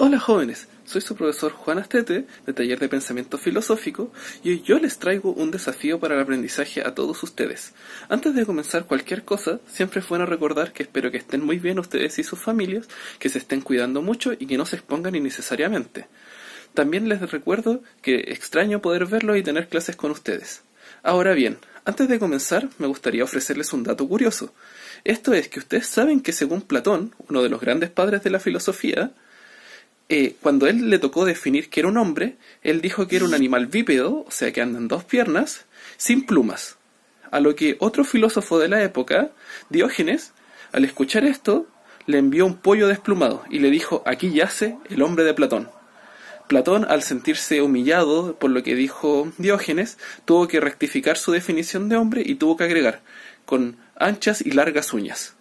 Hola jóvenes, soy su profesor Juan Astete, de Taller de Pensamiento Filosófico, y hoy yo les traigo un desafío para el aprendizaje a todos ustedes. Antes de comenzar cualquier cosa, siempre es bueno recordar que espero que estén muy bien ustedes y sus familias, que se estén cuidando mucho y que no se expongan innecesariamente. También les recuerdo que extraño poder verlos y tener clases con ustedes. Ahora bien, antes de comenzar, me gustaría ofrecerles un dato curioso. Esto es que ustedes saben que según Platón, uno de los grandes padres de la filosofía, eh, cuando él le tocó definir que era un hombre, él dijo que era un animal bípedo, o sea que andan dos piernas, sin plumas. A lo que otro filósofo de la época, Diógenes, al escuchar esto, le envió un pollo desplumado y le dijo, aquí yace el hombre de Platón. Platón, al sentirse humillado por lo que dijo Diógenes, tuvo que rectificar su definición de hombre y tuvo que agregar, con anchas y largas uñas.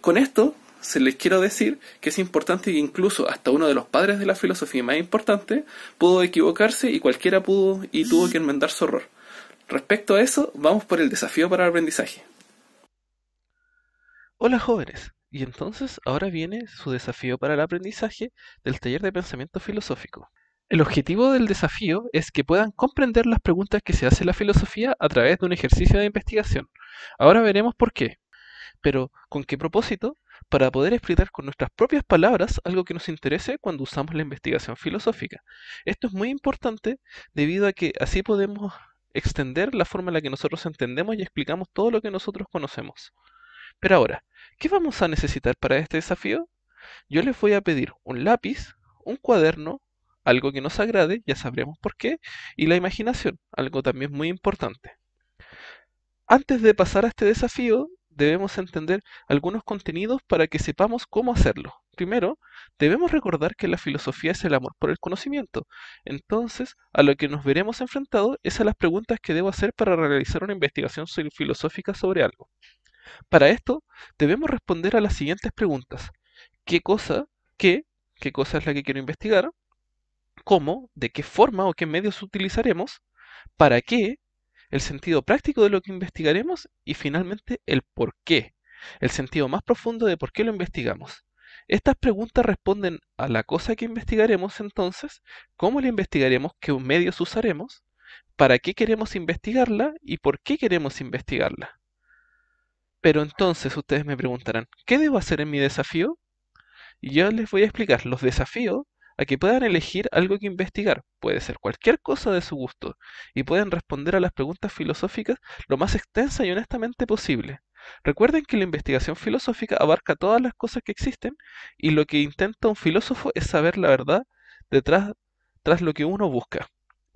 Con esto, se les quiero decir que es importante que incluso hasta uno de los padres de la filosofía más importante pudo equivocarse y cualquiera pudo y tuvo que enmendar su error. Respecto a eso, vamos por el desafío para el aprendizaje. Hola jóvenes, y entonces ahora viene su desafío para el aprendizaje del taller de pensamiento filosófico. El objetivo del desafío es que puedan comprender las preguntas que se hace la filosofía a través de un ejercicio de investigación. Ahora veremos por qué. Pero, ¿con qué propósito? para poder explicar con nuestras propias palabras algo que nos interese cuando usamos la investigación filosófica. Esto es muy importante debido a que así podemos extender la forma en la que nosotros entendemos y explicamos todo lo que nosotros conocemos. Pero ahora, ¿qué vamos a necesitar para este desafío? Yo les voy a pedir un lápiz, un cuaderno, algo que nos agrade, ya sabremos por qué, y la imaginación, algo también muy importante. Antes de pasar a este desafío, debemos entender algunos contenidos para que sepamos cómo hacerlo. Primero, debemos recordar que la filosofía es el amor por el conocimiento. Entonces, a lo que nos veremos enfrentados es a las preguntas que debo hacer para realizar una investigación filosófica sobre algo. Para esto, debemos responder a las siguientes preguntas. ¿Qué cosa? ¿Qué? ¿Qué cosa es la que quiero investigar? ¿Cómo? ¿De qué forma o qué medios utilizaremos? ¿Para qué? el sentido práctico de lo que investigaremos y finalmente el por qué, el sentido más profundo de por qué lo investigamos. Estas preguntas responden a la cosa que investigaremos entonces, cómo la investigaremos, qué medios usaremos, para qué queremos investigarla y por qué queremos investigarla. Pero entonces ustedes me preguntarán, ¿qué debo hacer en mi desafío? Y yo les voy a explicar, los desafíos a que puedan elegir algo que investigar, puede ser cualquier cosa de su gusto, y pueden responder a las preguntas filosóficas lo más extensa y honestamente posible. Recuerden que la investigación filosófica abarca todas las cosas que existen y lo que intenta un filósofo es saber la verdad detrás tras lo que uno busca.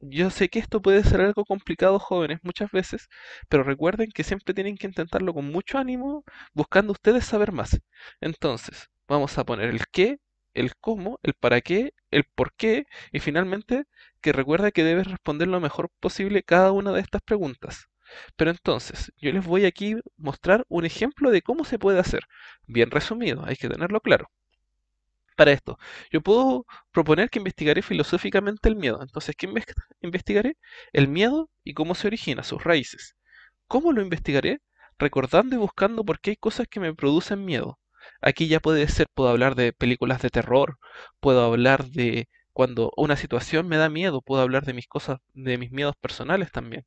Yo sé que esto puede ser algo complicado, jóvenes, muchas veces, pero recuerden que siempre tienen que intentarlo con mucho ánimo, buscando ustedes saber más. Entonces, vamos a poner el qué, el cómo, el para qué, el por qué y finalmente que recuerda que debes responder lo mejor posible cada una de estas preguntas. Pero entonces, yo les voy aquí a mostrar un ejemplo de cómo se puede hacer. Bien resumido, hay que tenerlo claro. Para esto, yo puedo proponer que investigaré filosóficamente el miedo. Entonces, ¿qué investigaré? El miedo y cómo se origina, sus raíces. ¿Cómo lo investigaré? Recordando y buscando por qué hay cosas que me producen miedo. Aquí ya puede ser, puedo hablar de películas de terror, puedo hablar de cuando una situación me da miedo, puedo hablar de mis cosas, de mis miedos personales también.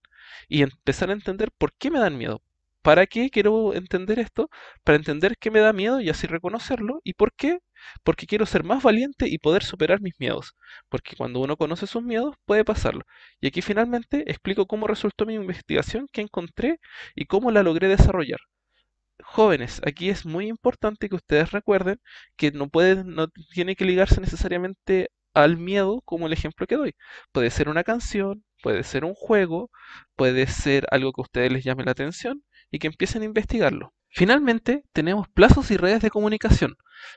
Y empezar a entender por qué me dan miedo. ¿Para qué quiero entender esto? Para entender qué me da miedo y así reconocerlo. ¿Y por qué? Porque quiero ser más valiente y poder superar mis miedos. Porque cuando uno conoce sus miedos, puede pasarlo. Y aquí finalmente explico cómo resultó mi investigación, qué encontré y cómo la logré desarrollar. Jóvenes, aquí es muy importante que ustedes recuerden que no no tiene que ligarse necesariamente al miedo como el ejemplo que doy. Puede ser una canción, puede ser un juego, puede ser algo que a ustedes les llame la atención y que empiecen a investigarlo. Finalmente, tenemos plazos y redes de comunicación.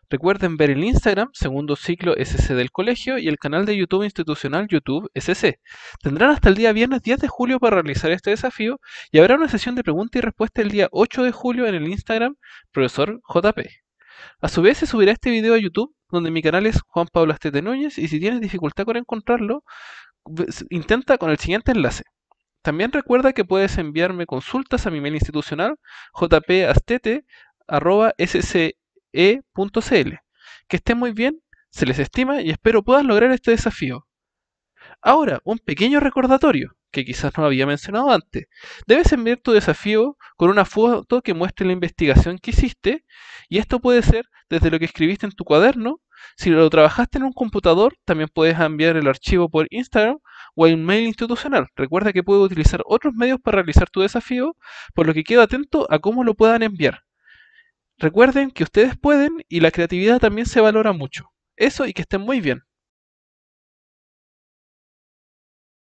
Recuerden ver el Instagram, segundo ciclo SC del colegio, y el canal de YouTube institucional YouTube SC. Tendrán hasta el día viernes 10 de julio para realizar este desafío y habrá una sesión de pregunta y respuesta el día 8 de julio en el Instagram, profesor JP. A su vez se subirá este video a YouTube, donde mi canal es Juan Pablo Astete Núñez, y si tienes dificultad con encontrarlo, intenta con el siguiente enlace también recuerda que puedes enviarme consultas a mi mail institucional jpastete.sce.cl. Que estén muy bien, se les estima y espero puedas lograr este desafío. Ahora, un pequeño recordatorio que quizás no había mencionado antes. Debes enviar tu desafío con una foto que muestre la investigación que hiciste y esto puede ser desde lo que escribiste en tu cuaderno. Si lo trabajaste en un computador, también puedes enviar el archivo por Instagram o un mail institucional. Recuerda que puedes utilizar otros medios para realizar tu desafío, por lo que queda atento a cómo lo puedan enviar. Recuerden que ustedes pueden y la creatividad también se valora mucho. Eso y que estén muy bien.